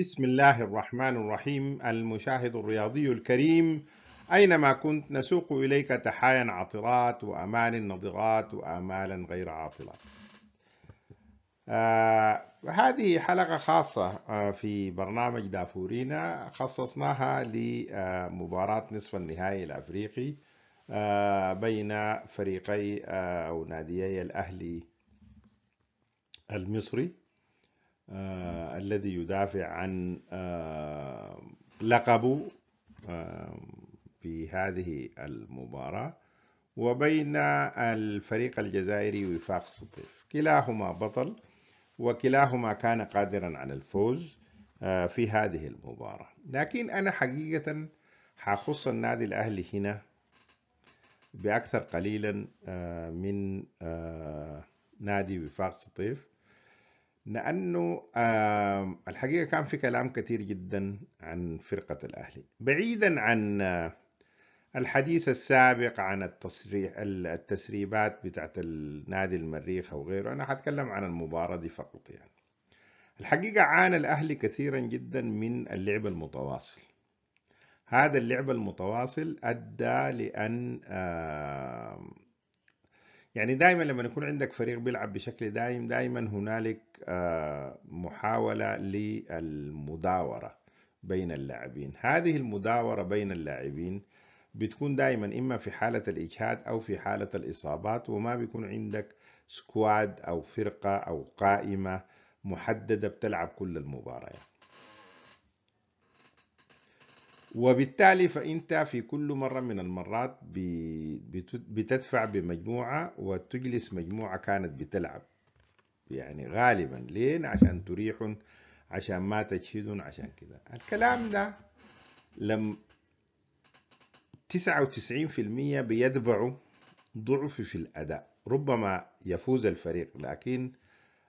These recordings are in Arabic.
بسم الله الرحمن الرحيم المشاهد الرياضي الكريم أينما كنت نسوق إليك تحايا عاطرات وأمان نضغات وآمالا غير عاطلة آه هذه حلقة خاصة آه في برنامج دافورينا خصصناها لمباراة نصف النهائي الأفريقي آه بين فريقي آه، أو ناديي الأهلي المصري آه الذي يدافع عن آه لقبه آه في هذه المباراة وبين الفريق الجزائري وفاق سطيف كلاهما بطل وكلاهما كان قادرا على الفوز آه، في هذه المباراة لكن أنا حقيقة حخص النادي الأهلي هنا بأكثر قليلا آه، من آه، نادي وفاق سطيف لأنه الحقيقة كان في كلام كثير جدا عن فرقة الأهلي بعيدا عن آه، الحديث السابق عن التصريح التسريبات بتاعت النادي المريخ أو غيره أنا حاتكلم عن المباراة دي فقط يعني الحقيقة عانى الأهلي كثيرا جدا من اللعب المتواصل هذا اللعب المتواصل أدى لأن يعني دائما لما يكون عندك فريق بيلعب بشكل دائم دائما هنالك آه، محاولة للمداورة بين اللاعبين هذه المداورة بين اللاعبين بتكون دائما إما في حالة الإجهاد أو في حالة الإصابات وما بيكون عندك سكواد أو فرقة أو قائمة محددة بتلعب كل المباريات وبالتالي فانت في كل مره من المرات بتدفع بمجموعه وتجلس مجموعه كانت بتلعب يعني غالبا لين عشان تريحن عشان ما تجهدهم عشان كده الكلام ده لم 99% بيتبعوا ضعف في الاداء ربما يفوز الفريق لكن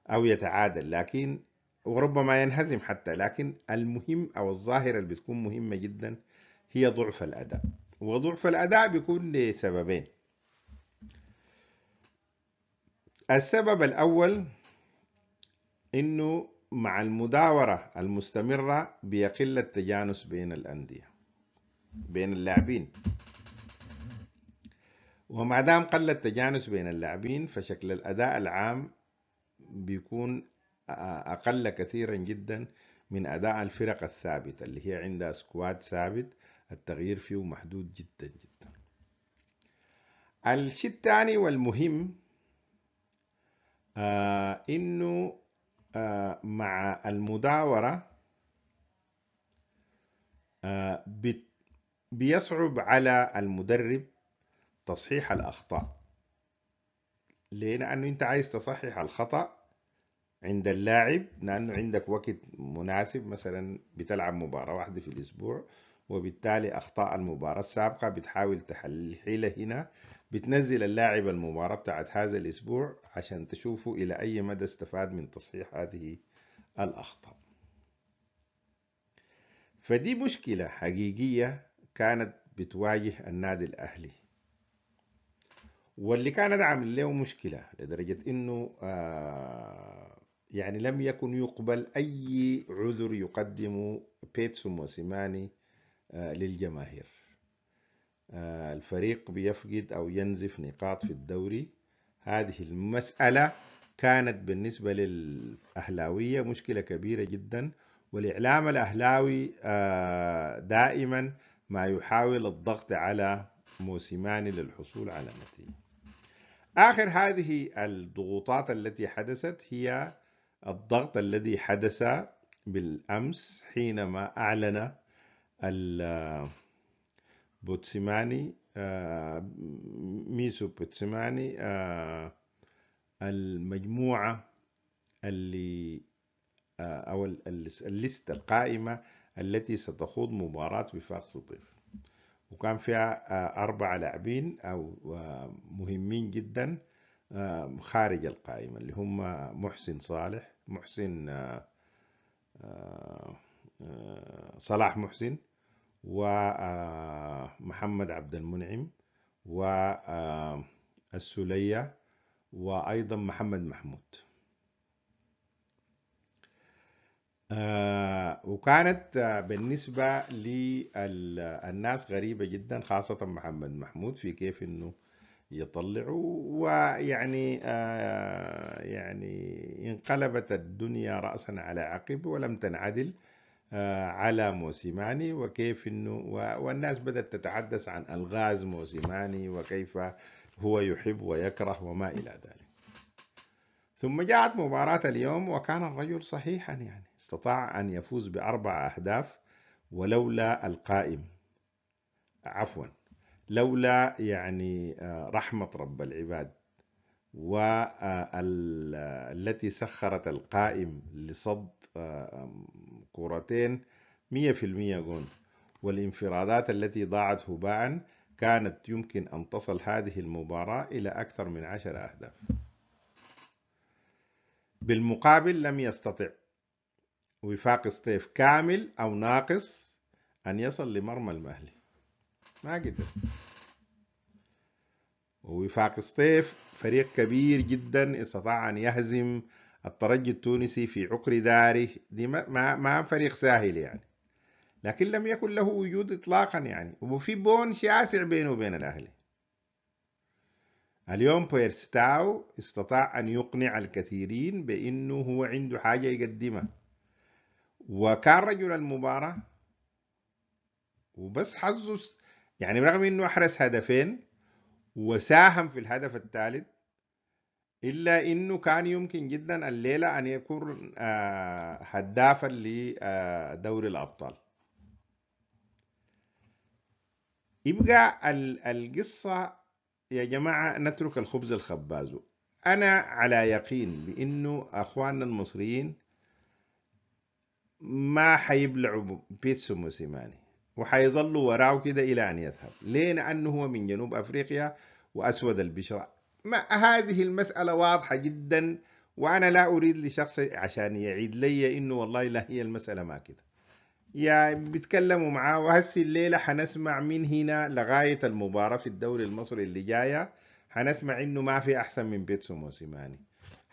او يتعادل لكن وربما ينهزم حتى لكن المهم أو الظاهرة اللي بتكون مهمة جدا هي ضعف الأداء وضعف الأداء بيكون لسببين السبب الأول إنه مع المداورة المستمرة بيقل التجانس بين الأندية بين اللاعبين وما دام قل التجانس بين اللاعبين فشكل الأداء العام بيكون أقل كثيرا جدا من أداء الفرق الثابتة اللي هي عندها سكواد ثابت التغيير فيه محدود جدا جدا الشيء الثاني والمهم آه إنه آه مع المداورة آه بيصعب على المدرب تصحيح الأخطاء لأنه أنت عايز تصحح الخطأ عند اللاعب لأنه عندك وقت مناسب مثلا بتلعب مباراة واحدة في الأسبوع وبالتالي أخطاء المباراة السابقة بتحاول تحلها هنا بتنزل اللاعب المباراة بتاعت هذا الأسبوع عشان تشوفوا إلى أي مدى استفاد من تصحيح هذه الأخطاء فدي مشكلة حقيقية كانت بتواجه النادي الأهلي واللي كانت عامل له مشكلة لدرجة إنه آه يعني لم يكن يقبل أي عذر يقدم بيتسو موسيماني آه، للجماهير آه، الفريق بيفقد أو ينزف نقاط في الدوري هذه المسألة كانت بالنسبة للأهلاوية مشكلة كبيرة جدا والإعلام الأهلاوي آه، دائما ما يحاول الضغط على موسيماني للحصول على نتيجة آخر هذه الضغوطات التي حدثت هي الضغط الذي حدث بالأمس حينما أعلن بوتسيماني آه، ميسو بوتسيماني آه، المجموعة اللي آه، أو الليست القائمة التي ستخوض مباراة وفاق سطيف وكان فيها أربعة لاعبين أو مهمين جداً خارج القائمة اللي هم محسن صالح محسن آه، آه، صلاح محسن ومحمد آه، عبد المنعم والسلية وأيضا محمد محمود وكانت بالنسبة للناس غريبة جدا خاصة محمد محمود في كيف أنه يطلعوا ويعني آه، يعني انقلبت الدنيا رأسا على عقب ولم تنعدل آه، على موسيماني وكيف انه والناس بدأت تتحدث عن الغاز موسيماني وكيف هو يحب ويكره وما إلى ذلك ثم جاءت مباراة اليوم وكان الرجل صحيحا يعني استطاع أن يفوز بأربع أهداف ولولا القائم عفوا لولا يعني آه، رحمة رب العباد والتي آه، سخرت القائم لصد آه، كرتين 100% جون والانفرادات التي ضاعت هباء كانت يمكن أن تصل هذه المباراة إلى أكثر من عشر أهداف بالمقابل لم يستطع وفاق ستيف كامل أو ناقص أن يصل لمرمى المهلي ما قدر وفاق سطيف فريق كبير جدا استطاع أن يهزم الترجي التونسي في عقر داره دي ما, ما فريق سهل يعني لكن لم يكن له وجود إطلاقا يعني وفي بون شاسع بينه وبين الأهلي اليوم بيرستاو استطاع أن يقنع الكثيرين بأنه هو عنده حاجة يقدمها وكان رجل المباراة وبس حظه يعني برغم انه احرز هدفين وساهم في الهدف الثالث الا انه كان يمكن جدا الليله ان يكون آه، هدافا لدوري آه، الابطال يبقى القصه يا جماعه نترك الخبز الخبازه انا على يقين بانه اخواننا المصريين ما حيبلعوا بيتسو موسيماني وحيظلوا وراه كده إلى أن يذهب ليه؟ لأنه هو من جنوب أفريقيا وأسود البشرة ما هذه المسألة واضحة جدا وأنا لا أريد لشخص عشان يعيد لي إنه والله لا هي المسألة ما كده يعني بيتكلموا معاه وهسه الليلة حنسمع من هنا لغاية المباراة في الدوري المصري اللي جاية حنسمع إنه ما في أحسن من بيتسو موسيماني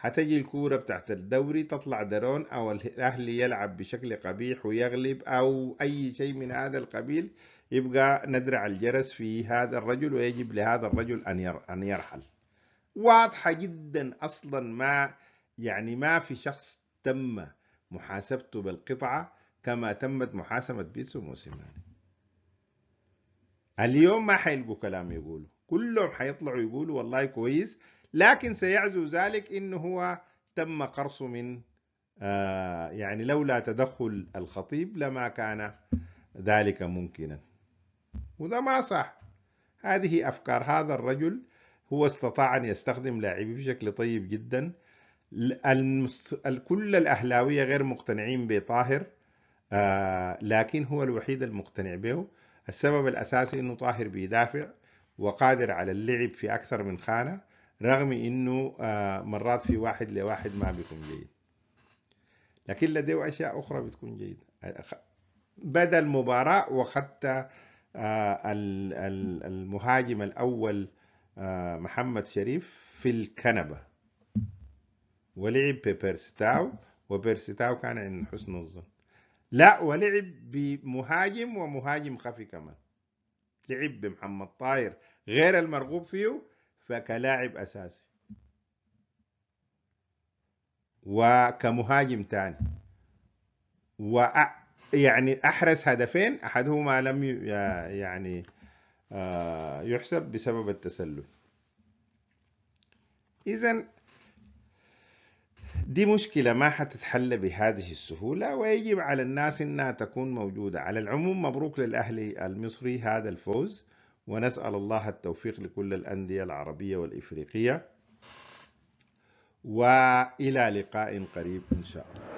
هتجي الكورة بتاعت الدوري تطلع درون أو الأهلي يلعب بشكل قبيح ويغلب أو أي شيء من هذا القبيل يبقى ندرع الجرس في هذا الرجل ويجب لهذا الرجل أن يرحل واضحة جدا أصلا ما يعني ما في شخص تم محاسبته بالقطعة كما تمت محاسبة بيتسو موسيماني اليوم ما حيلقوا كلام يقولوا كلهم حيطلعوا يقولوا والله كويس لكن سيعزو ذلك إنه هو تم قرصه من آه، يعني لولا تدخل الخطيب لما كان ذلك ممكنا وده ما صح هذه أفكار هذا الرجل هو استطاع أن يستخدم لاعبيه بشكل طيب جدا كل الأهلاوية غير مقتنعين بطاهر آه، لكن هو الوحيد المقتنع به السبب الأساسي أنه طاهر بيدافع وقادر على اللعب في أكثر من خانة رغم انه آه، مرات في واحد لواحد ما بيكون جيد لكن لديه اشياء اخرى بتكون جيده بدا المباراه وخدت آه، المهاجم الاول آه، محمد شريف في الكنبه ولعب ببيرستاو وبيرستاو كان عند حسن الظن لا ولعب بمهاجم ومهاجم خفي كمان لعب بمحمد طاير غير المرغوب فيه فكلاعب اساسي وكمهاجم ثاني و يعني احرز هدفين احدهما لم يعني آه، يحسب بسبب التسلل اذا دي مشكلة ما حتتحل بهذه السهولة ويجب على الناس انها تكون موجودة على العموم مبروك للاهلي المصري هذا الفوز ونسأل الله التوفيق لكل الأندية العربية والإفريقية وإلى لقاء قريب إن شاء الله